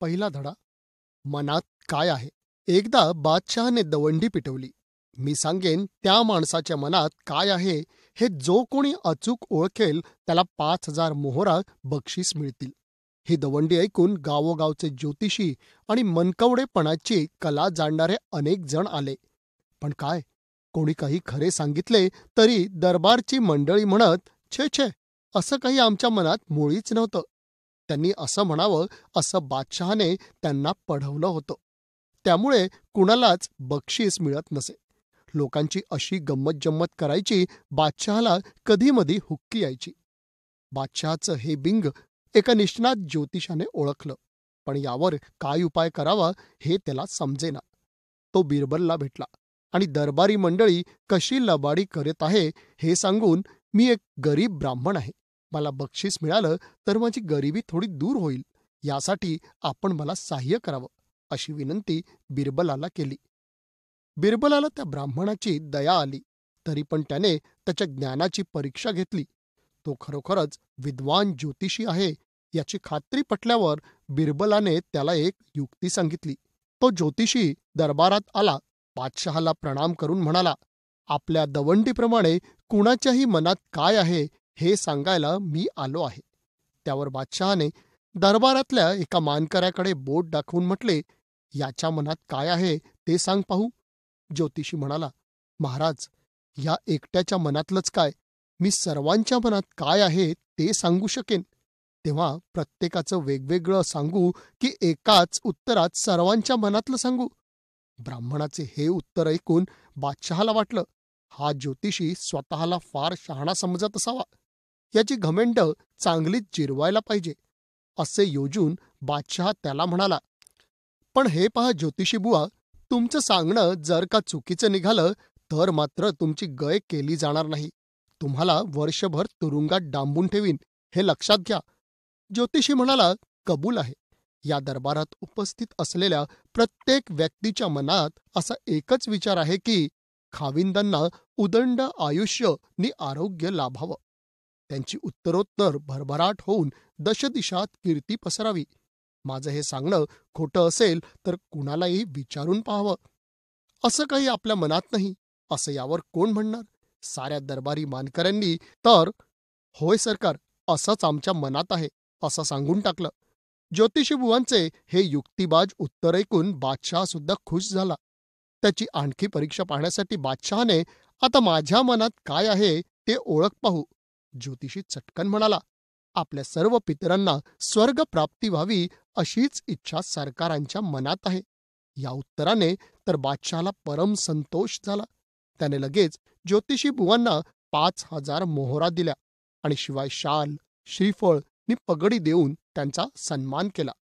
पहिला धडा मनात काय आहे एकदा बादशहाने दवंडी पिटवली मी सांगेन त्या माणसाच्या मनात काय आहे हे जो कोणी अचूक ओळखेल त्याला पाच हजार मोहरा बक्षीस मिळतील ही दवंडी ऐकून गावोगावचे ज्योतिषी आणि मनकवडेपणाची कला जाणणारे अनेक जण आले पण काय कोणी काही खरे सांगितले तरी दरबारची मंडळी म्हणत छे छे असं काही आमच्या मनात मुळीच नव्हतं त्यांनी असं म्हणावं असं बादशहाने त्यांना पढवलं होतं त्यामुळे कुणालाच बक्षीस मिळत नसे लोकांची अशी गंमत जम्मत करायची बादशहाला मधी हुक्की यायची बादशहाचं हे बिंग एका निष्णात ज्योतिषाने ओळखलं पण यावर काय उपाय करावा हे त्याला समजेना तो बिरबलला भेटला आणि दरबारी मंडळी कशी लबाडी करत आहे हे सांगून मी एक गरीब ब्राह्मण आहे मला बक्षीस मिळालं तर माझी गरिबी थोडी दूर होईल यासाठी आपण मला सहाय्य करावं अशी विनंती बिरबलाला केली बिरबलाला त्या ब्राह्मणाची दया आली तरी पण त्याने त्याच्या ज्ञानाची परीक्षा घेतली तो खरोखरच विद्वान ज्योतिषी आहे याची खात्री पटल्यावर बिरबलाने त्याला एक युक्ती सांगितली तो ज्योतिषी दरबारात आला बादशहाला प्रणाम करून म्हणाला आपल्या दवंडीप्रमाणे कुणाच्याही मनात काय आहे हे सांगायला मी आलो आहे त्यावर बादशहाने दरबारातल्या एका मानकऱ्याकडे बोट दाखवून म्हटले याच्या मनात काय आहे ते सांग पाहू ज्योतिषी म्हणाला महाराज या एकट्याच्या मनातलंच काय मी सर्वांच्या मनात काय आहे ते सांगू शकेन तेव्हा प्रत्येकाचं वेगवेगळं सांगू की एकाच उत्तरात सर्वांच्या मनातलं सांगू ब्राह्मणाचे हे उत्तर ऐकून बादशहाला वाटलं हा ज्योतिषी स्वतःला फार शहाणा समजत असावा याची घमेंड चांगलीच चिरवायला पाहिजे असे योजून बादशहा त्याला म्हणाला पण हे पहा ज्योतिषी बुवा तुमचं सांगणं जर का चुकीचं निघालं तर मात्र तुमची गय केली जाणार नाही तुम्हाला वर्षभर तुरुंगात डांबून ठेवीन हे लक्षात घ्या ज्योतिषी म्हणाला कबूल आहे या दरबारात उपस्थित असलेल्या प्रत्येक व्यक्तीच्या मनात असा एकच विचार आहे की खाविंदांना उदंड आयुष्य नि आरोग्य लाभावं त्यांची उत्तरोत्तर भरभराट होऊन दशदिशात कीर्ती पसरावी माझं हे सांगणं खोटं असेल तर कुणालाही विचारून पाहावं असं काही आपल्या मनात नाही असं यावर कोण म्हणणार साऱ्या दरबारी मानकऱ्यांनी तर होय सरकार असंच आमच्या मनात आहे असं सांगून टाकलं ज्योतिषीबुवांचे हे युक्तिबाज उत्तर ऐकून बादशहा सुद्धा खुश झाला त्याची आणखी परीक्षा पाहण्यासाठी बादशहाने आता माझ्या मनात काय आहे ते ओळख पाहू ज्योतिषी चटकन म्हणाला आपल्या सर्व पितरांना स्वर्ग प्राप्ती व्हावी अशीच इच्छा सरकारांच्या मनात आहे या उत्तराने तर बादशहाला परम संतोष झाला त्याने लगेच ज्योतिषी बुवांना पाच हजार मोहरा दिल्या आणि शिवाय शाल श्रीफळ नि पगडी देऊन त्यांचा सन्मान केला